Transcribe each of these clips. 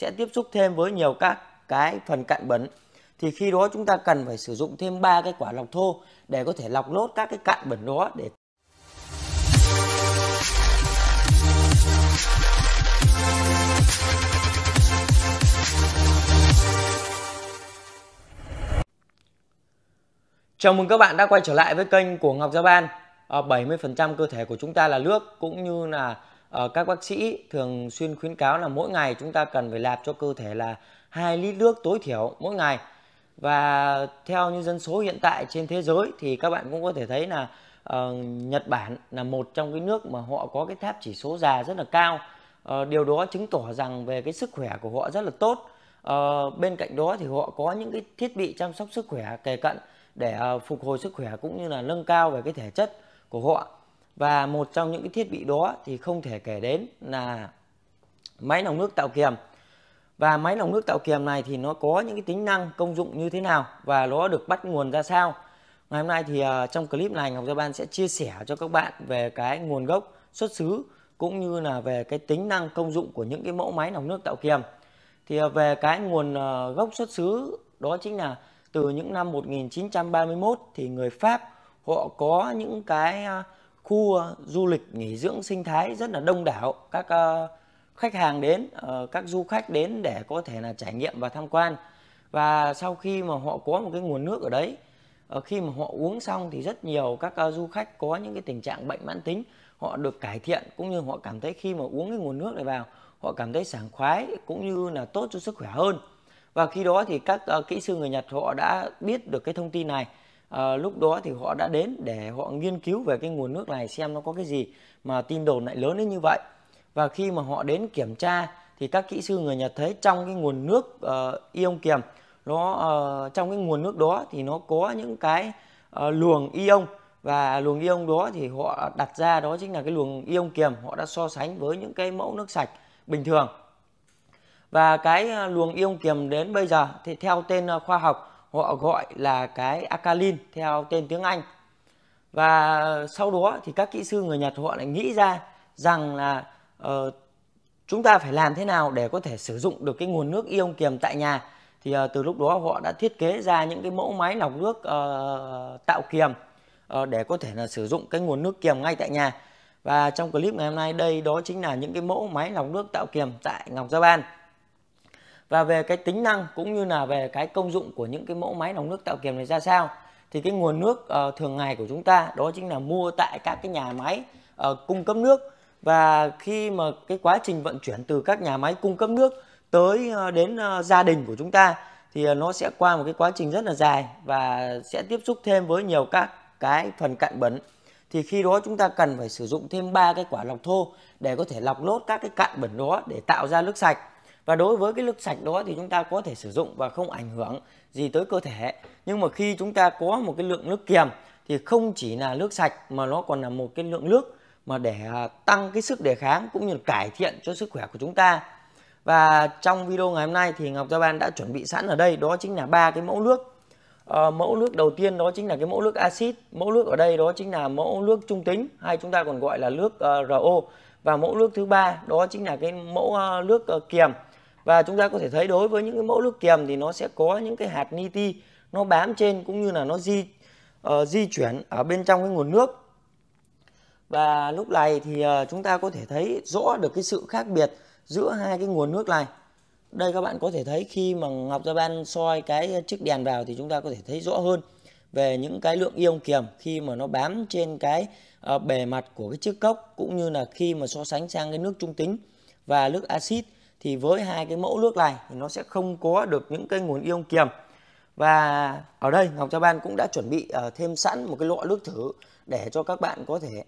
sẽ tiếp xúc thêm với nhiều các cái phần cặn bẩn thì khi đó chúng ta cần phải sử dụng thêm ba cái quả lọc thô để có thể lọc nốt các cái cặn bẩn đó để Chào mừng các bạn đã quay trở lại với kênh của Ngọc Gia Ban. 70% ờ, cơ thể của chúng ta là nước cũng như là Ờ, các bác sĩ thường xuyên khuyến cáo là mỗi ngày chúng ta cần phải nạp cho cơ thể là 2 lít nước tối thiểu mỗi ngày. Và theo như dân số hiện tại trên thế giới thì các bạn cũng có thể thấy là uh, Nhật Bản là một trong cái nước mà họ có cái tháp chỉ số già rất là cao. Uh, điều đó chứng tỏ rằng về cái sức khỏe của họ rất là tốt. Uh, bên cạnh đó thì họ có những cái thiết bị chăm sóc sức khỏe kề cận để uh, phục hồi sức khỏe cũng như là nâng cao về cái thể chất của họ và một trong những cái thiết bị đó thì không thể kể đến là máy lọc nước tạo kiềm và máy lọc nước tạo kiềm này thì nó có những cái tính năng công dụng như thế nào và nó được bắt nguồn ra sao ngày hôm nay thì uh, trong clip này Ngọc Gia Ban sẽ chia sẻ cho các bạn về cái nguồn gốc xuất xứ cũng như là về cái tính năng công dụng của những cái mẫu máy lọc nước tạo kiềm thì uh, về cái nguồn uh, gốc xuất xứ đó chính là từ những năm 1931 thì người Pháp họ có những cái uh, khu ờ, du lịch nghỉ dưỡng sinh thái rất là đông đảo các ờ, khách hàng đến ờ, các du khách đến để có thể là trải nghiệm và tham quan và sau khi mà họ có một cái nguồn nước ở đấy khi mà họ uống xong thì rất nhiều các du khách có những cái tình trạng bệnh mãn tính họ được cải thiện cũng như họ cảm thấy khi mà uống cái nguồn nước này vào họ cảm thấy sảng khoái cũng như là tốt cho sức khỏe hơn và khi đó thì các kỹ sư người Nhật họ đã biết được cái thông tin này à, lúc đó thì họ đã đến để họ nghiên cứu về cái nguồn nước này xem nó có cái gì mà tin đồn lại lớn đến như vậy và khi mà họ đến kiểm tra thì các kỹ sư người Nhật thấy trong cái nguồn nước uh, ion kiềm nó uh, trong cái nguồn nước đó thì nó có những cái uh, luồng ion và luồng ion đó thì họ đặt ra đó chính là cái luồng ion kiềm họ đã so sánh với những cái mẫu nước sạch bình thường và cái luồng ion kiềm đến bây giờ thì theo tên khoa học họ gọi là cái alkaline theo tên tiếng Anh và sau đó thì các kỹ sư người Nhật họ lại nghĩ ra rằng là uh, chúng ta phải làm thế nào để có thể sử dụng được cái nguồn nước ion kiềm tại nhà thì uh, từ lúc đó họ đã thiết kế ra những cái mẫu máy lọc nước uh, tạo kiềm uh, để có thể là sử dụng cái nguồn nước kiềm ngay tại nhà và trong clip ngày hôm nay đây đó chính là những cái mẫu máy lọc nước tạo kiềm tại Ngọc Gia Ban và về cái tính năng cũng như là về cái công dụng của những cái mẫu máy lọc nước tạo kiềm này ra sao thì cái nguồn nước uh, thường ngày của chúng ta đó chính là mua tại các cái nhà máy uh, cung cấp nước và khi mà cái quá trình vận chuyển từ các nhà máy cung cấp nước tới uh, đến uh, gia đình của chúng ta thì uh, nó sẽ qua một cái quá trình rất là dài và sẽ tiếp xúc thêm với nhiều các cái phần cặn bẩn thì khi đó chúng ta cần phải sử dụng thêm ba cái quả lọc thô để có thể lọc lốt các cái cặn bẩn đó để tạo ra nước sạch và đối với cái nước sạch đó thì chúng ta có thể sử dụng và không ảnh hưởng gì tới cơ thể nhưng mà khi chúng ta có một cái lượng nước kiềm thì không chỉ là nước sạch mà nó còn là một cái lượng nước mà để à, tăng cái sức đề kháng cũng như là cải thiện cho sức khỏe của chúng ta và trong video ngày hôm nay thì Ngọc Gia Ban đã chuẩn bị sẵn ở đây đó chính là ba cái mẫu nước à, mẫu nước đầu tiên đó chính là cái mẫu nước axit mẫu nước ở đây đó chính là mẫu nước trung tính hay chúng ta còn gọi là nước uh, ờ, RO và mẫu nước thứ ba đó chính là cái mẫu uh, nước uh, kiềm và chúng ta có thể thấy đối với những cái mẫu nước kiềm thì nó sẽ có những cái hạt ni ti nó bám trên cũng như là nó di uh, di chuyển ở bên trong cái nguồn nước và lúc này thì uh, chúng ta có thể thấy rõ được cái sự khác biệt giữa hai cái nguồn nước này đây các bạn có thể thấy khi mà Ngọc Gia Ban soi cái chiếc đèn vào thì chúng ta có thể thấy rõ hơn về những cái lượng ion kiềm khi mà nó bám trên cái uh, bề mặt của cái chiếc cốc cũng như là khi mà so sánh sang cái nước trung tính và nước axit thì với hai cái mẫu nước này thì nó sẽ không có được những cái nguồn ion kiềm và ở đây Ngọc Trà Ban cũng đã chuẩn bị uh, thêm sẵn một cái lọ nước thử để cho các bạn có thể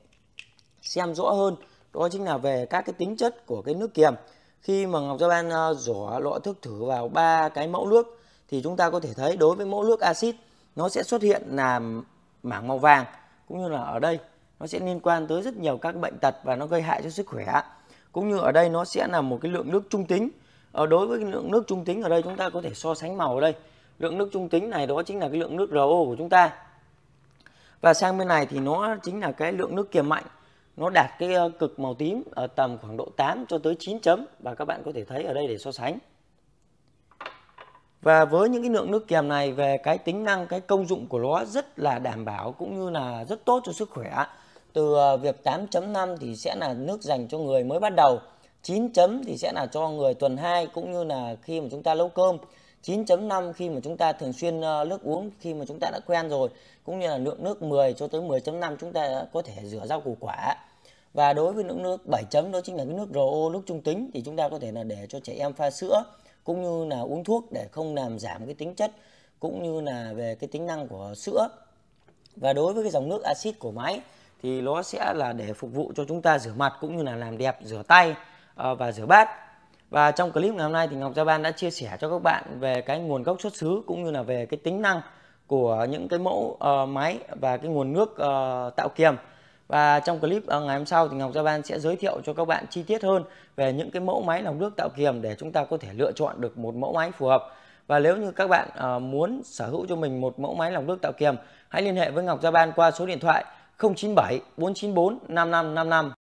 xem rõ hơn đó chính là về các cái tính chất của cái nước kiềm khi mà Ngọc Gia Ban uh, lọ thức thử vào ba cái mẫu nước thì chúng ta có thể thấy đối với mẫu nước axit nó sẽ xuất hiện là mảng màu vàng cũng như là ở đây nó sẽ liên quan tới rất nhiều các bệnh tật và nó gây hại cho sức khỏe cũng như ở đây nó sẽ là một cái lượng nước trung tính ở ờ, đối với lượng nước trung tính ở đây chúng ta có thể so sánh màu ở đây lượng nước trung tính này đó chính là cái lượng nước RO của chúng ta và sang bên này thì nó chính là cái lượng nước kiềm mạnh nó đạt cái ờ, cực màu tím ở tầm khoảng độ 8 cho tới 9 chấm và các bạn có thể thấy ở đây để so sánh và với những cái lượng nước kiềm này về cái tính năng cái công dụng của nó rất là đảm bảo cũng như là rất tốt cho sức khỏe từ ờ, việc 8.5 thì sẽ là nước dành cho người mới bắt đầu 9 chấm thì sẽ là cho người tuần 2 cũng như là khi mà chúng ta nấu cơm 9.5 khi mà chúng ta thường xuyên ờ, nước uống khi mà chúng ta đã quen rồi cũng như là lượng nước 10 cho tới 10.5 chúng ta có thể rửa rau củ quả và đối với lượng nước 7 chấm đó chính là cái nước RO lúc trung tính thì chúng ta có thể là để cho trẻ em pha sữa cũng như là uống thuốc để không làm giảm cái tính chất cũng như là về cái tính năng của sữa và đối với cái dòng nước axit của máy thì nó sẽ là để phục vụ cho chúng ta rửa mặt cũng như là làm đẹp rửa tay ờ, và rửa bát và trong clip ngày hôm nay thì Ngọc Gia Ban đã chia sẻ cho các bạn về cái nguồn gốc xuất xứ cũng như là về cái tính năng của những cái mẫu uh, máy và cái nguồn nước uh, tạo kiềm và trong clip uh, ngày hôm sau thì Ngọc Gia Ban sẽ giới thiệu cho các bạn chi tiết hơn về những cái mẫu máy lọc nước tạo kiềm để chúng ta có thể lựa chọn được một mẫu máy phù hợp và nếu như các bạn uh, muốn sở hữu cho mình một mẫu máy lọc nước tạo kiềm hãy liên hệ với Ngọc Gia Ban qua số điện thoại 0975 097 494 5555.